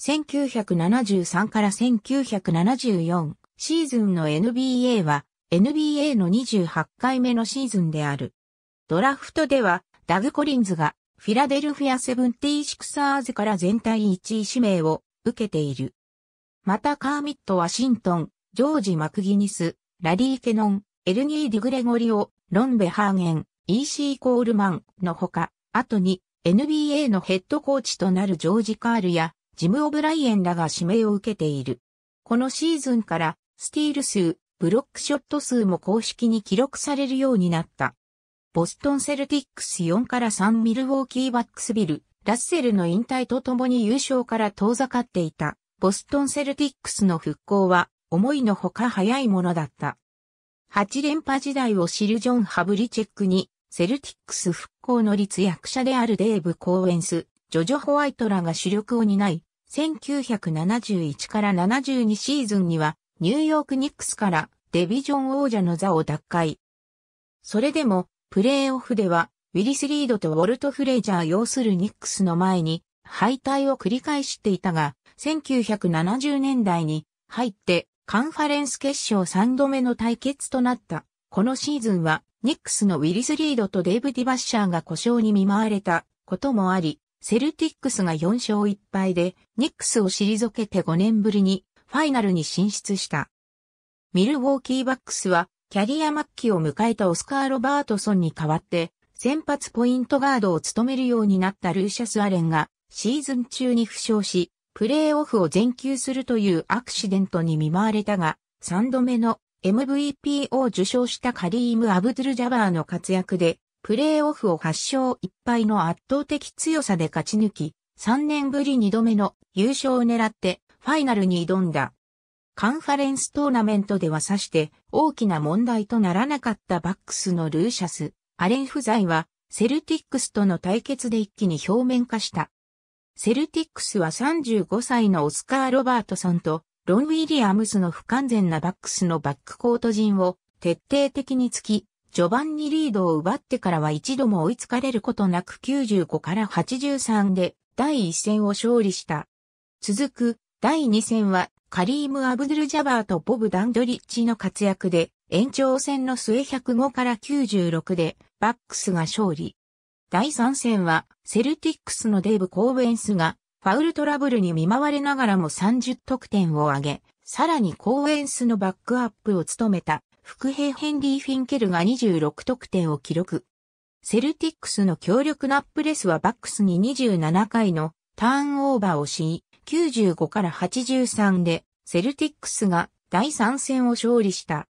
1973から1974シーズンの NBA は NBA の28回目のシーズンである。ドラフトではダグ・コリンズがフィラデルフィア・セブンティシクサーズから全体1位指名を受けている。またカーミット・ワシントン、ジョージ・マクギニス、ラリー・ケノン、エルニー・ディグレゴリオ、ロンベ・ハーゲン、E.C. コールマンのほか、後に NBA のヘッドコーチとなるジョージ・カールやジム・オブライエンらが指名を受けている。このシーズンから、スティール数、ブロックショット数も公式に記録されるようになった。ボストンセルティックス4から3ミルウォーキーバックスビル、ラッセルの引退とともに優勝から遠ざかっていた、ボストンセルティックスの復興は、思いのほか早いものだった。8連覇時代を知るジョン・ハブリチェックに、セルティックス復興の立役者であるデーブ・コーエンス、ジョジョ・ホワイトらが主力を担い、1971から72シーズンにはニューヨークニックスからデビジョン王者の座を奪回。それでもプレーオフではウィリス・リードとウォルト・フレジャー要するニックスの前に敗退を繰り返していたが、1970年代に入ってカンファレンス決勝3度目の対決となった。このシーズンはニックスのウィリス・リードとデイブ・ディバッシャーが故障に見舞われたこともあり、セルティックスが4勝1敗で、ニックスを退けて5年ぶりにファイナルに進出した。ミルウォーキーバックスは、キャリア末期を迎えたオスカー・ロバートソンに代わって、先発ポイントガードを務めるようになったルーシャス・アレンが、シーズン中に負傷し、プレーオフを全休するというアクシデントに見舞われたが、3度目の MVP を受賞したカリーム・アブドゥル・ジャバーの活躍で、プレーオフを8勝1敗の圧倒的強さで勝ち抜き、3年ぶり2度目の優勝を狙ってファイナルに挑んだ。カンファレンストーナメントではさして大きな問題とならなかったバックスのルーシャス、アレン不在はセルティックスとの対決で一気に表面化した。セルティックスは35歳のオスカー・ロバートソンとロン・ウィリアムスの不完全なバックスのバックコート陣を徹底的につき、序盤にリードを奪ってからは一度も追いつかれることなく95から83で第1戦を勝利した。続く第2戦はカリーム・アブドゥル・ジャバーとボブ・ダンドリッチの活躍で延長戦の末105から96でバックスが勝利。第3戦はセルティックスのデーブ・コーベンスがファウルトラブルに見舞われながらも30得点を挙げ、さらにコーエンスのバックアップを務めた。副兵ヘンリー・フィンケルが26得点を記録。セルティックスの強力なプレスはバックスに27回のターンオーバーをし、95から83でセルティックスが第3戦を勝利した。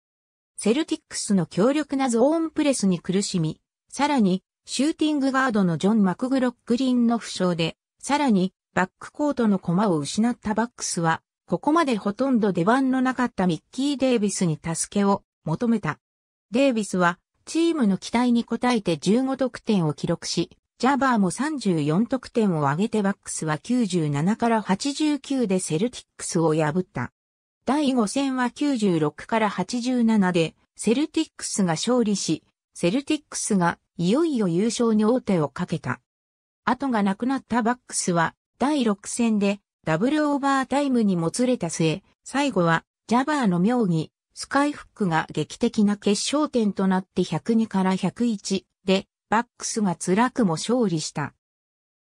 セルティックスの強力なゾーンプレスに苦しみ、さらにシューティングガードのジョン・マクグロックリンの負傷で、さらにバックコートの駒を失ったバックスは、ここまでほとんど出番のなかったミッキー・デイビスに助けを求めた。デイビスは、チームの期待に応えて15得点を記録し、ジャバーも34得点を挙げてバックスは97から89でセルティックスを破った。第5戦は96から87で、セルティックスが勝利し、セルティックスがいよいよ優勝に王手をかけた。後がなくなったバックスは、第6戦でダブルオーバータイムにもつれた末、最後はジャバーの妙義、スカイフックが劇的な決勝点となって102から101で、バックスが辛くも勝利した。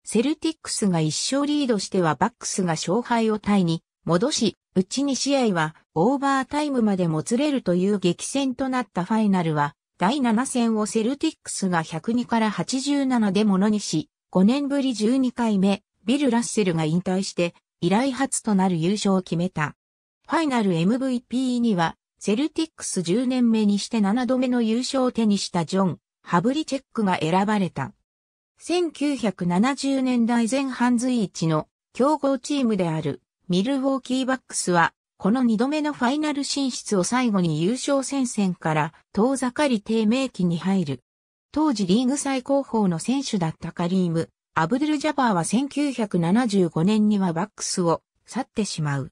セルティックスが1勝リードしてはバックスが勝敗をタイに戻し、うち2試合はオーバータイムまでもつれるという激戦となったファイナルは、第7戦をセルティックスが102から87でものにし、5年ぶり12回目、ビル・ラッセルが引退して、以来初となる優勝を決めた。ファイナル MVP には、セルティックス10年目にして7度目の優勝を手にしたジョン、ハブリチェックが選ばれた。1970年代前半随一の強豪チームであるミルウォーキーバックスは、この2度目のファイナル進出を最後に優勝戦線から遠ざかり低迷期に入る。当時リーグ最高峰の選手だったカリーム、アブドゥル・ジャバーは1975年にはバックスを去ってしまう。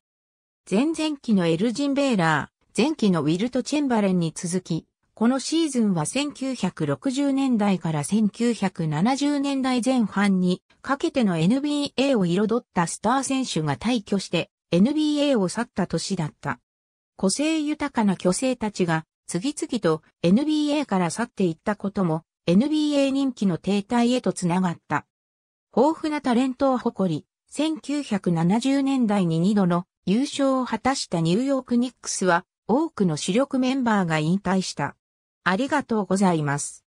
前々期のエルジン・ベーラー。前期のウィルト・チェンバレンに続き、このシーズンは1960年代から1970年代前半にかけての NBA を彩ったスター選手が退去して NBA を去った年だった。個性豊かな巨星たちが次々と NBA から去っていったことも NBA 人気の停滞へとつながった。豊富なタレントを誇り、1970年代に2度の優勝を果たしたニューヨークニックスは多くの主力メンバーが引退した。ありがとうございます。